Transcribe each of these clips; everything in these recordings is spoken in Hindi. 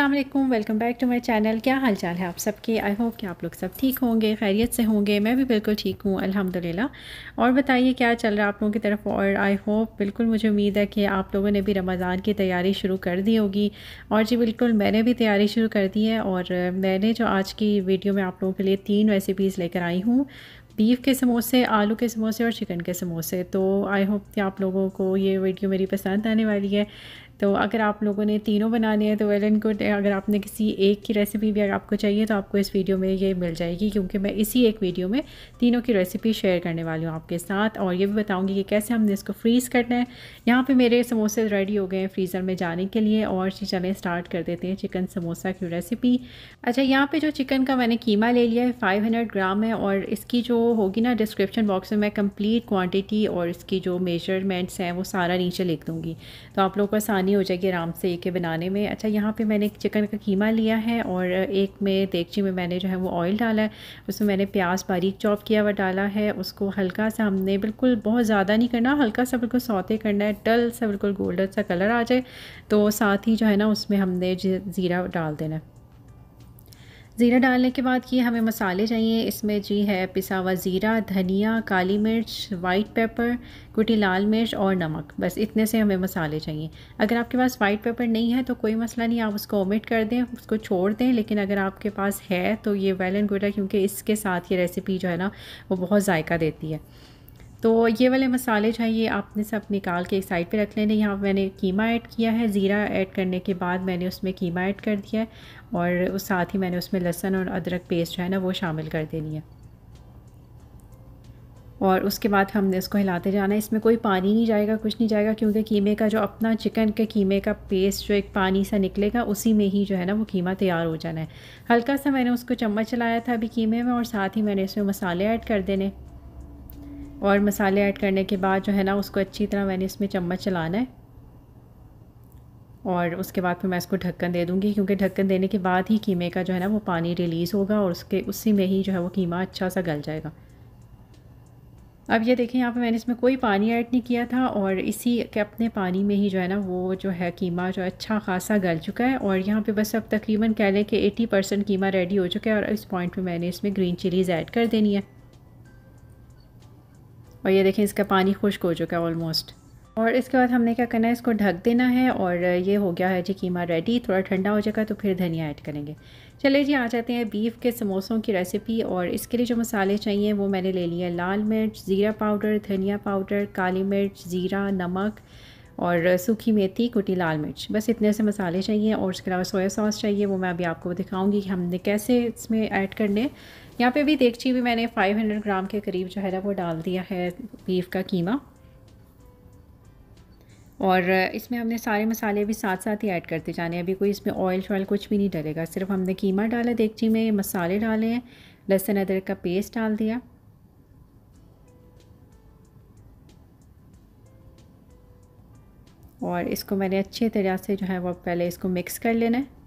Aslam welcome back to my channel क्या हाल चाल है आप सबके आई होप कि आप लोग सब ठीक होंगे खैरियत से होंगे मैं भी बिल्कुल ठीक हूँ अल्हम्दुलिल्लाह और बताइए क्या चल रहा है आप लोगों की तरफ और आई होप बिल्कुल मुझे उम्मीद है कि आप लोगों ने भी रमज़ान की तैयारी शुरू कर दी होगी और जी बिल्कुल मैंने भी तैयारी शुरू कर दी है और मैंने जो आज की वीडियो में आप लोगों के लिए तीन रेसिपीज़ लेकर आई हूँ बीफ के समोसे आलू के समोसे और चिकन के समोसे तो आई होप कि आप लोगों को ये वीडियो मेरी पसंद आने वाली है तो अगर आप लोगों ने तीनों बनाने हैं तो वेल एंड गुड अगर आपने किसी एक की रेसिपी भी अगर आपको चाहिए तो आपको इस वीडियो में ये मिल जाएगी क्योंकि मैं इसी एक वीडियो में तीनों की रेसिपी शेयर करने वाली हूँ आपके साथ और ये भी बताऊँगी कि कैसे हमने इसको फ्रीज़ करना है यहाँ पे मेरे समोसे रेडी हो गए हैं फ्रीज़र में जाने के लिए और चलें स्टार्ट कर देते हैं चिकन समोसा की रेसिपी अच्छा यहाँ पर जो चिकन का मैंने कीमा ले लिया है फाइव ग्राम है और इसकी जो होगी ना डिस्क्रिप्शन बॉक्स में मैं कंप्लीट क्वांटिटी और इसकी जो मेजरमेंट्स हैं वो सारा नीचे लिख दूँगी तो आप लोगों को आसानी हो जाएगी आराम से एक बनाने में अच्छा यहाँ पे मैंने एक चिकन का कीमा लिया है और एक में देखची में मैंने जो है वो ऑयल डाला है उसमें मैंने प्याज बारीक चॉप किया हुआ डाला है उसको हल्का सा हमने बिल्कुल बहुत ज़्यादा नहीं करना हल्का सा बिल्कुल सौते करना है डल सा बिल्कुल गोल्डन सा कलर आ जाए तो साथ ही जो है ना उसमें हमने ज़ीरा डाल देना है ज़ीरा डालने के बाद ये हमें मसाले चाहिए इसमें जी है पिसा हुआ ज़ीरा धनिया काली मिर्च वाइट पेपर कुटी लाल मिर्च और नमक बस इतने से हमें मसाले चाहिए अगर आपके पास वाइट पेपर नहीं है तो कोई मसला नहीं आप उसको ओमिट कर दें उसको छोड़ दें लेकिन अगर आपके पास है तो ये वेल एंड गुड है क्योंकि इसके साथ ये रेसिपी जो है ना वो बहुत ज़ायका देती है तो ये वाले मसाले चाहिए आपने सब निकाल के एक साइड पे रख लेने यहाँ मैंने कीमा ऐड किया है ज़ीरा ऐड करने के बाद मैंने उसमें कीमा ऐड कर दिया है और उस साथ ही मैंने उसमें लहसन और अदरक पेस्ट जो है ना वो शामिल कर देनी है और उसके बाद हमने इसको हिलाते जाना है इसमें कोई पानी नहीं जाएगा कुछ नहीं जाएगा क्योंकि कीमे का जो अपना चिकन के कीमे का पेस्ट जो एक पानी सा निकलेगा उसी में ही जो है ना वो कीमा तैयार हो जाना है हल्का सा मैंने उसको चम्मच चलाया था अभी कीमे में और साथ ही मैंने इसमें मसाले ऐड कर देने और मसाले ऐड करने के बाद जो है ना उसको अच्छी तरह मैंने इसमें चम्मच चलाना है और उसके बाद फिर मैं इसको ढक्कन दे दूँगी क्योंकि ढक्कन देने के बाद ही कीमे का जो है ना वो पानी रिलीज़ होगा और उसके उसी में ही जो है वो कीमा अच्छा सा गल जाएगा अब ये देखें यहाँ पे मैंने इसमें कोई पानी ऐड नहीं किया था और इसी के अपने पानी में ही जो है ना वो जो है कीमा जो अच्छा खासा गल चुका है और यहाँ पे बस अब तकरीबन कह लें कि 80 परसेंट कीमा रेडी हो चुका है और इस पॉइंट पे मैंने इसमें ग्रीन चिलीज़ ऐड कर देनी है और ये देखें इसका पानी खुश्क हो चुका है ऑलमोस्ट और इसके बाद हमने क्या करना है इसको ढक देना है और ये हो गया है जी कीमा रेडी थोड़ा ठंडा हो जाएगा तो फिर धनिया ऐड करेंगे चले जी आ जाते हैं बीफ के समोसों की रेसिपी और इसके लिए जो मसाले चाहिए वो मैंने ले लिए लाल मिर्च ज़ीरा पाउडर धनिया पाउडर काली मिर्च ज़ीरा नमक और सूखी मेथी कुटी लाल मिर्च बस इतने से मसाले चाहिए और उसके अलावा सोया सॉस चाहिए वो मैं अभी आपको दिखाऊंगी कि हमने कैसे इसमें ऐड करने यहाँ पे भी देखची भी मैंने 500 ग्राम के करीब जो है ना वो डाल दिया है बीफ का कीमा और इसमें हमने सारे मसाले भी साथ साथ ही ऐड करते जाने अभी कोई इसमें ऑयल शॉयल कुछ भी नहीं डलेगा सिर्फ हमने कीमा डाला देखची में मसाले डाले हैं लहसुन अदरक का पेस्ट डाल दिया और इसको मैंने अच्छे तरह से जो है वो पहले इसको मिक्स कर लेना है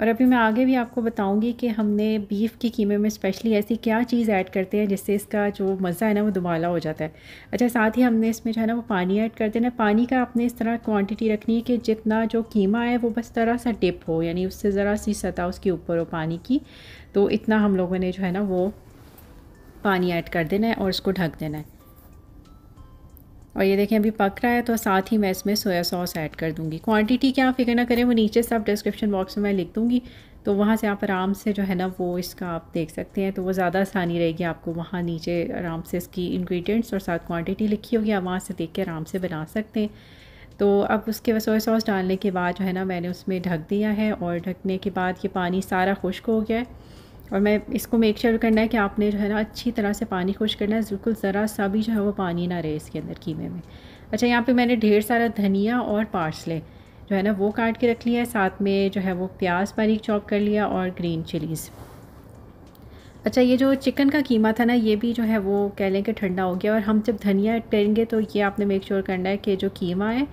और अभी मैं आगे भी आपको बताऊंगी कि हमने बीफ़ की कीमे में स्पेशली ऐसी क्या चीज़ ऐड करते हैं जिससे इसका जो मज़ा है ना वो दुबाला हो जाता है अच्छा साथ ही हमने इसमें जो है ना वो पानी ऐड कर देना पानी का आपने इस तरह क्वांटिटी रखनी है कि जितना जो कीमा है वो बस तरह सा डिप हो यानी उससे ज़रा सी सतह उसके ऊपर हो पानी की तो इतना हम लोगों ने जो है ना वो पानी ऐड कर देना है और इसको ढक देना है और ये देखें अभी पक रहा है तो साथ ही मैं इसमें सोया सॉस ऐड कर दूँगी क्वांटिटी क्या फिक्र ना करें वो नीचे सब डिस्क्रिप्शन बॉक्स में मैं लिख दूँगी तो वहाँ से आप आराम से जो है ना वो इसका आप देख सकते हैं तो वो ज़्यादा आसानी रहेगी आपको वहाँ नीचे आराम से इसकी इन्ग्रीडियंट्स और साथ क्वान्टिटी लिखी होगी आप वहाँ से देख के आराम से बना सकते हैं तो अब उसके सोया सॉस डालने के बाद जो है ना मैंने उसमें ढक दिया है और ढकने के बाद ये पानी सारा खुश्क हो गया है और मैं इसको मेक श्योर sure करना है कि आपने जो है ना अच्छी तरह से पानी खुश करना है बिल्कुल ज़रा सा भी जो है वो पानी ना रहे इसके अंदर कीमे में अच्छा यहाँ पे मैंने ढेर सारा धनिया और पार्सले जो है ना वो काट के रख लिया है साथ में जो है वो प्याज बारीक चॉप कर लिया और ग्रीन चिलीज़ अच्छा ये जो चिकन का कीमा था ना ये भी जो है वो कह लें कि ठंडा हो गया और हम जब धनिया करेंगे तो ये आपने मेक श्योर sure करना है कि जो कीमा है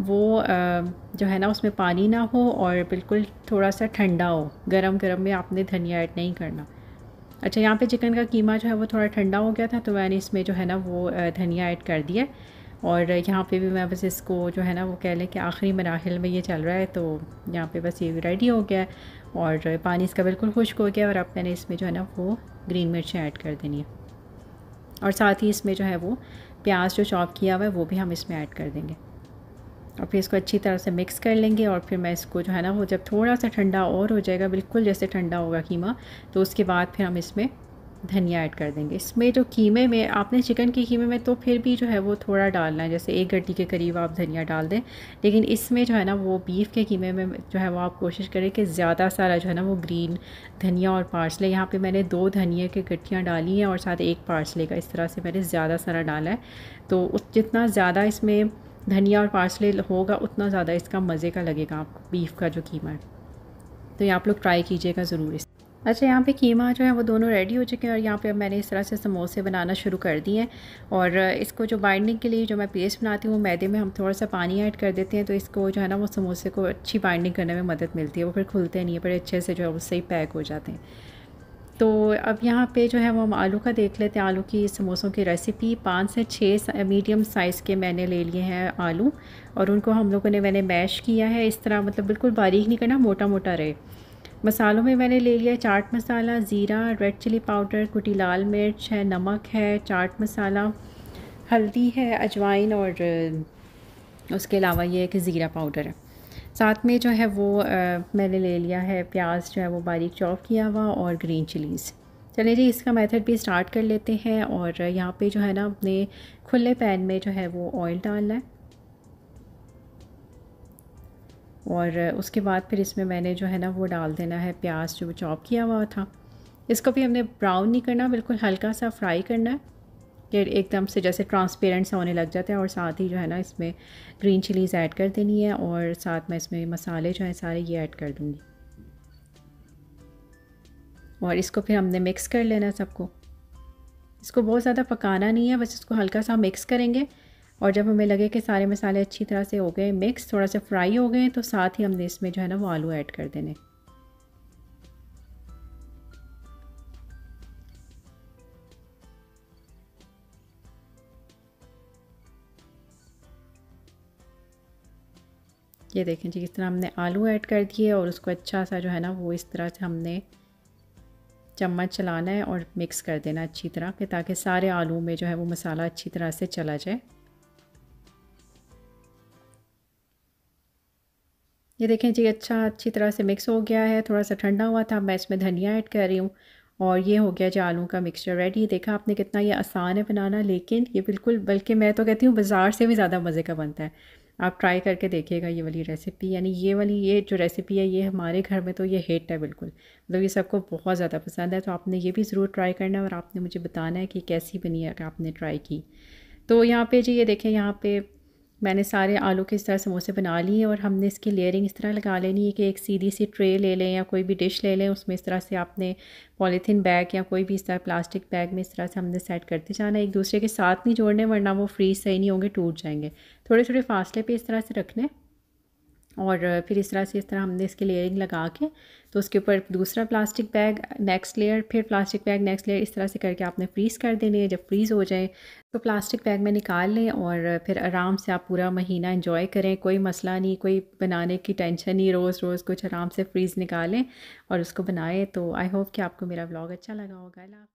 वो जो है ना उसमें पानी ना हो और बिल्कुल थोड़ा सा ठंडा हो गरम गरम में आपने धनिया ऐड नहीं करना अच्छा यहाँ पे चिकन का कीमा जो है वो थोड़ा ठंडा हो गया था तो मैंने इसमें जो है ना वो धनिया ऐड कर दिया और यहाँ पे भी मैं बस इसको जो है ना वो कह लें कि आखिरी मराहल में ये चल रहा है तो यहाँ पे बस ये रेडी हो गया और पानी इसका बिल्कुल खुश्क हो गया और अब मैंने इसमें जो है ना वो ग्रीन मिर्चें ऐड कर देनी है और साथ ही इसमें जो है वो प्याज जो चॉप किया हुआ है वो भी हम इसमें ऐड कर देंगे और फिर इसको अच्छी तरह से मिक्स कर लेंगे और फिर मैं इसको जो है ना वो जब थोड़ा सा ठंडा और हो जाएगा बिल्कुल जैसे ठंडा होगा कीमा तो उसके बाद फिर हम इसमें धनिया ऐड कर देंगे इसमें जो कीमे में आपने चिकन के कीमे में तो फिर भी जो है वो थोड़ा डालना है जैसे एक गड्डी के करीब आप धनिया डाल दें लेकिन इसमें जो है ना वो बीफ़ के कीमे में जो है वो आप कोशिश करें कि ज़्यादा सारा जो है ना वो ग्रीन धनिया और पार्सले यहाँ पे मैंने दो धनिया की गट्टियाँ डाली हैं और साथ एक पार्सले का इस तरह से मैंने ज़्यादा सारा डाला है तो जितना ज़्यादा इसमें धनिया और पार्सले होगा उतना ज़्यादा इसका मज़े का लगेगा आप बीफ का जो कीमा है तो ये आप लोग ट्राई कीजिएगा ज़रूर इस अच्छा यहाँ पे कीमा जो है वो दोनों रेडी हो चुके हैं और यहाँ पे अब मैंने इस तरह से समोसे बनाना शुरू कर दिए हैं और इसको जो बाइंडिंग के लिए जो मैं पेस्ट बनाती हूँ मैदे में हम थोड़ा सा पानी ऐड कर देते हैं तो इसको जो है ना वो समोसे को अच्छी बाइंडिंग करने में मदद मिलती है वो फिर खुलते नहीं है बड़े अच्छे से जो है वो सही पैक हो जाते हैं तो अब यहाँ पे जो है वो हम आलू का देख लेते हैं आलू की समोसों की रेसिपी पाँच से छः मीडियम साइज़ के मैंने ले लिए हैं आलू और उनको हम लोगों ने मैंने मैश किया है इस तरह मतलब बिल्कुल बारीक नहीं करना मोटा मोटा रहे मसालों में मैंने ले लिया चाट मसाला ज़ीरा रेड चिली पाउडर कुटी लाल मिर्च है नमक है चाट मसाला हल्दी है अजवाइन और उसके अलावा ये एक ज़ीरा पाउडर है साथ में जो है वो मैंने ले लिया है प्याज जो है वो बारीक चॉप किया हुआ और ग्रीन चिलीज़ चलिए जी इसका मेथड भी स्टार्ट कर लेते हैं और यहाँ पे जो है ना अपने खुले पैन में जो है वो ऑयल डालना है और उसके बाद फिर इसमें मैंने जो है ना वो डाल देना है प्याज जो चॉप किया हुआ था इसको भी हमने ब्राउन नहीं करना बिल्कुल हल्का सा फ्राई करना है ये एकदम से जैसे ट्रांसपेरेंट सा होने लग जाता है और साथ ही जो है ना इसमें ग्रीन चिलीज़ ऐड कर देनी है और साथ में इसमें मसाले जो हैं सारे ये ऐड कर दूँगी और इसको फिर हमने मिक्स कर लेना सबको इसको बहुत ज़्यादा पकाना नहीं है बस इसको हल्का सा मिक्स करेंगे और जब हमें लगे कि सारे मसाले अच्छी तरह से हो गए मिक्स थोड़ा सा फ्राई हो गए तो साथ ही हमने इसमें जो है ना वो आलू ऐड कर देने ये देखें जी इस तरह हमने आलू ऐड कर दिए और उसको अच्छा सा जो है ना वो इस तरह से हमने चम्मच चलाना है और मिक्स कर देना अच्छी तरह के ताकि सारे आलू में जो है वो मसाला अच्छी तरह से चला जाए ये देखें जी अच्छा अच्छी तरह से मिक्स हो गया है थोड़ा सा ठंडा हुआ था मैं इसमें धनिया ऐड कर रही हूँ और ये हो गया जी आलू का मिक्सचर रेडी देखा आपने कितना ये आसान है बनाना लेकिन ये बिल्कुल बल्कि मैं तो कहती हूँ बाज़ार से भी ज़्यादा मज़े का बनता है आप ट्राई करके देखिएगा ये वाली रेसिपी यानी ये वाली ये जो रेसिपी है ये हमारे घर में तो ये हिट है बिल्कुल मतलब ये सबको बहुत ज़्यादा पसंद है तो आपने ये भी ज़रूर ट्राई करना है और आपने मुझे बताना है कि कैसी बनी है आपने ट्राई की तो यहाँ पे जी ये देखें यहाँ पे मैंने सारे आलू के इस तरह समोसे बना लिए और हमने इसकी लेयरिंग इस तरह लगा लेनी है कि एक सीधी सी ट्रे ले लें या कोई भी डिश ले लें उसमें इस तरह से आपने पॉलीथीन बैग या कोई भी इस तरह प्लास्टिक बैग में इस तरह से हमने सेट करते जाना एक दूसरे के साथ नहीं जोड़ने वरना वो फ्रीज सही नहीं होंगे टूट जाएंगे थोड़े थोड़े फासले पर इस तरह से रखने और फिर इस तरह से इस तरह हमने इसकी लेयरिंग लगा के तो उसके ऊपर दूसरा प्लास्टिक बैग नेक्स्ट लेयर फिर प्लास्टिक बैग नेक्स्ट लेयर इस तरह से करके आपने फ्रीज़ कर देने हैं जब फ्रीज़ हो जाए तो प्लास्टिक बैग में निकाल लें और फिर आराम से आप पूरा महीना इंजॉय करें कोई मसला नहीं कोई बनाने की टेंशन नहीं रोज़ रोज़ कुछ आराम से फ्रीज़ निकालें और उसको बनाएँ तो आई होप कि आपको मेरा ब्लॉग अच्छा लगा होगा